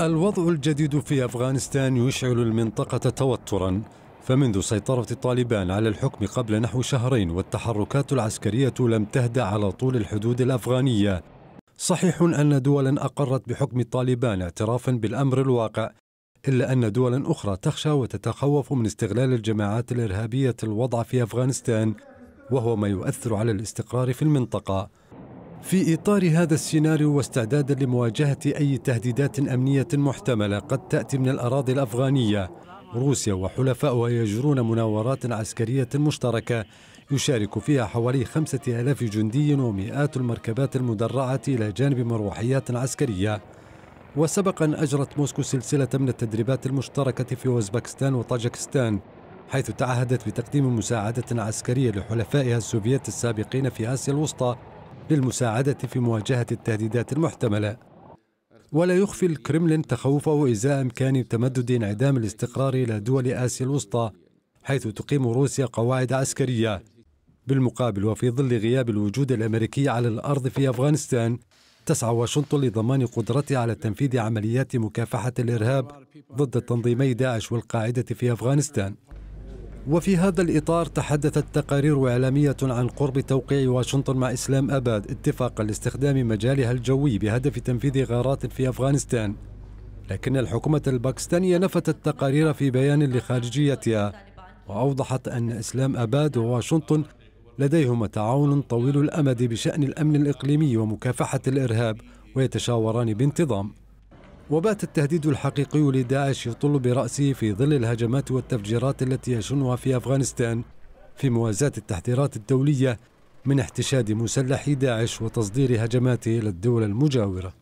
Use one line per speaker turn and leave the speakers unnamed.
الوضع الجديد في أفغانستان يشعل المنطقة توترا فمنذ سيطرة الطالبان على الحكم قبل نحو شهرين والتحركات العسكرية لم تهدأ على طول الحدود الأفغانية صحيح أن دولا أقرت بحكم الطالبان اعترافا بالأمر الواقع إلا أن دولا أخرى تخشى وتتخوف من استغلال الجماعات الإرهابية الوضع في أفغانستان وهو ما يؤثر على الاستقرار في المنطقة في إطار هذا السيناريو واستعدادا لمواجهة أي تهديدات أمنية محتملة قد تأتي من الأراضي الأفغانية روسيا وحلفاؤها يجرون مناورات عسكرية مشتركة يشارك فيها حوالي خمسة آلاف جندي ومئات المركبات المدرعة إلى جانب مروحيات عسكرية وسبقا أجرت موسكو سلسلة من التدريبات المشتركة في أوزبكستان وطاجكستان حيث تعهدت بتقديم مساعدة عسكرية لحلفائها السوفيت السابقين في آسيا الوسطى للمساعدة في مواجهة التهديدات المحتملة ولا يخفي الكرملين تخوفه إزاء إمكان تمدد انعدام الاستقرار إلى دول آسيا الوسطى حيث تقيم روسيا قواعد عسكرية بالمقابل وفي ظل غياب الوجود الأمريكي على الأرض في أفغانستان تسعى واشنطن لضمان قدرتها على تنفيذ عمليات مكافحة الإرهاب ضد تنظيمي داعش والقاعدة في أفغانستان وفي هذا الإطار تحدثت تقارير إعلامية عن قرب توقيع واشنطن مع إسلام أباد اتفاقا لاستخدام مجالها الجوي بهدف تنفيذ غارات في أفغانستان لكن الحكومة الباكستانية نفتت التقارير في بيان لخارجيتها وأوضحت أن إسلام أباد وواشنطن لديهما تعاون طويل الأمد بشأن الأمن الإقليمي ومكافحة الإرهاب ويتشاوران بانتظام وبات التهديد الحقيقي لداعش يطل برأسه في ظل الهجمات والتفجيرات التي يشنها في أفغانستان في موازاة التحذيرات الدولية من احتشاد مسلحي داعش وتصدير هجماته للدول المجاورة